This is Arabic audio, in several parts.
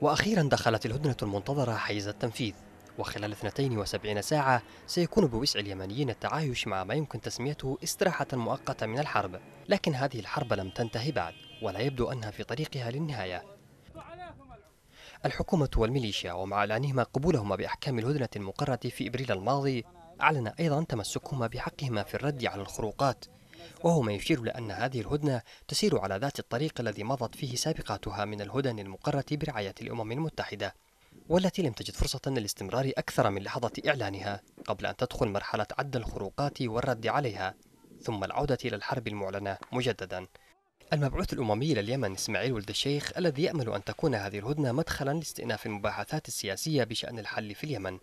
وأخيرا دخلت الهدنة المنتظرة حيز التنفيذ وخلال 72 ساعة سيكون بوسع اليمنيين التعايش مع ما يمكن تسميته استراحة مؤقتة من الحرب لكن هذه الحرب لم تنتهي بعد ولا يبدو أنها في طريقها للنهاية الحكومة والميليشيا ومع أعلانهما قبولهما بأحكام الهدنة المقررة في إبريل الماضي أعلن أيضا تمسكهما بحقهما في الرد على الخروقات وهو ما يشير لأن هذه الهدنة تسير على ذات الطريق الذي مضت فيه سابقاتها من الهدن المقرة برعاية الأمم المتحدة والتي لم تجد فرصة للاستمرار أكثر من لحظة إعلانها قبل أن تدخل مرحلة عد الخروقات والرد عليها ثم العودة إلى الحرب المعلنة مجددا المبعوث الأممي لليمن إسماعيل ولد الشيخ الذي يأمل أن تكون هذه الهدنة مدخلا لاستئناف المباحثات السياسية بشأن الحل في اليمن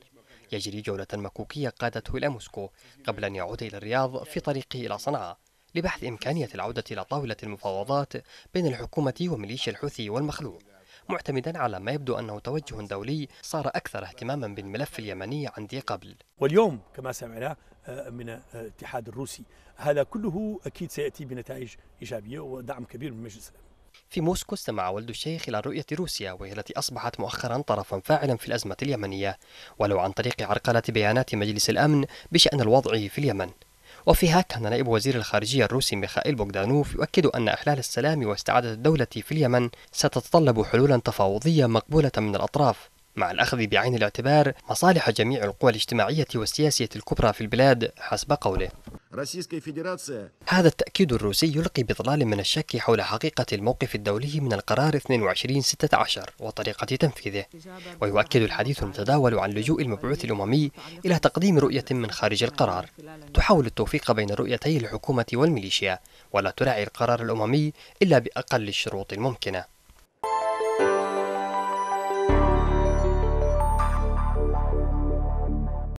يجري جولة مكوكية قادته إلى موسكو قبل أن يعود إلى الرياض في طريقه إلى صنعاء لبحث إمكانية العودة إلى طاولة المفاوضات بين الحكومة وميليشيا الحوثي والمخلوع معتمدا على ما يبدو أنه توجه دولي صار أكثر اهتماما بالملف اليمني عن ذي قبل واليوم كما سمعنا آه، من آه، الاتحاد الروسي هذا كله أكيد سيأتي بنتائج إيجابية ودعم كبير من مجلس الأمن في موسكو استمع ولد الشيخ إلى رؤية روسيا وهي التي أصبحت مؤخرا طرفا فاعلا في الأزمة اليمنية ولو عن طريق عرقلة بيانات مجلس الأمن بشأن الوضع في اليمن وفيها كان نائب وزير الخارجية الروسي ميخائيل بوغدانوف يؤكد أن إحلال السلام واستعادة الدولة في اليمن ستتطلب حلولا تفاوضية مقبولة من الأطراف مع الأخذ بعين الاعتبار مصالح جميع القوى الاجتماعية والسياسية الكبرى في البلاد حسب قوله هذا التأكيد الروسي يلقي بظلال من الشك حول حقيقة الموقف الدولي من القرار 2216 وطريقة تنفيذه ويؤكد الحديث المتداول عن لجوء المبعوث الأممي إلى تقديم رؤية من خارج القرار تحاول التوفيق بين رؤيتي الحكومة والميليشيا ولا تراعي القرار الأممي إلا بأقل الشروط الممكنة